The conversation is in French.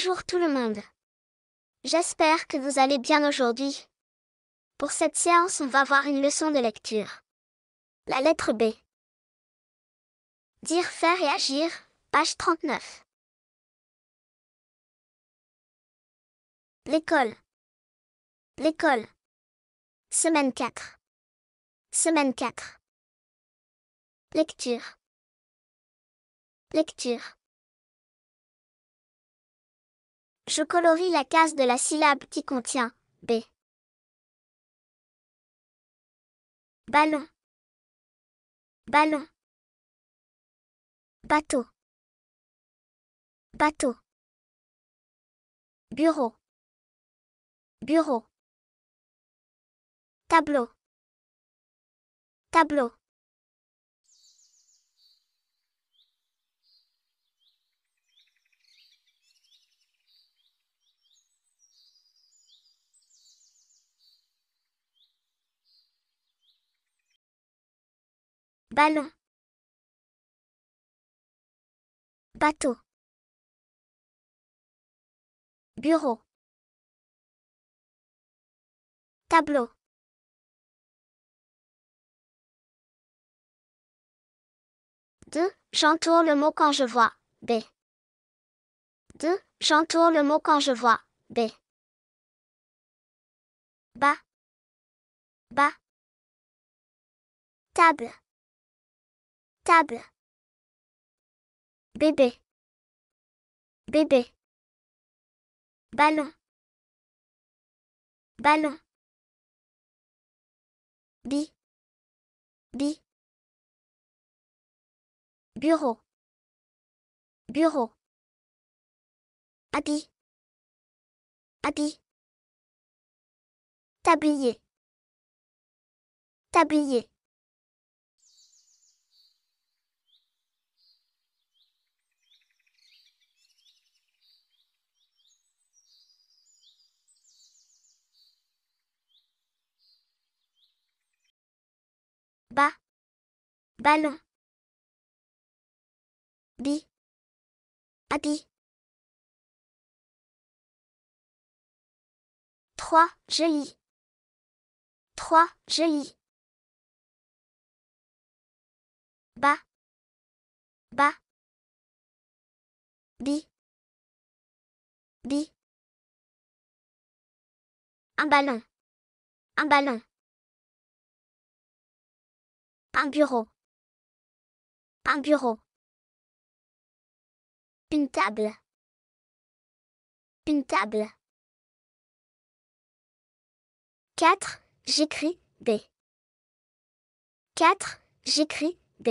Bonjour tout le monde. J'espère que vous allez bien aujourd'hui. Pour cette séance, on va voir une leçon de lecture. La lettre B. Dire, faire et agir, page 39. L'école. L'école. Semaine 4. Semaine 4. Lecture. Lecture. Je colorie la case de la syllabe qui contient B. Ballon. Ballon. Bateau. Bateau. Bureau. Bureau. Tableau. Tableau. Ballon. Bateau. Bureau. Tableau. Deux, J'entoure le mot quand je vois. B. Deux. J'entoure le mot quand je vois. B. Bas. Bas. Table. Table. Bébé. Bébé. Ballon. Ballon. Bi. Bi. Bureau. Bureau. Habit. Habit. Tablier. Tablier. bas, ballon, bi, habit. 3. Joli. 3. Joli. Bas. Bas. Bi. Bi. Un ballon. Un ballon. Un bureau. Un bureau. Une table. Une table. 4. J'écris B. 4. J'écris B.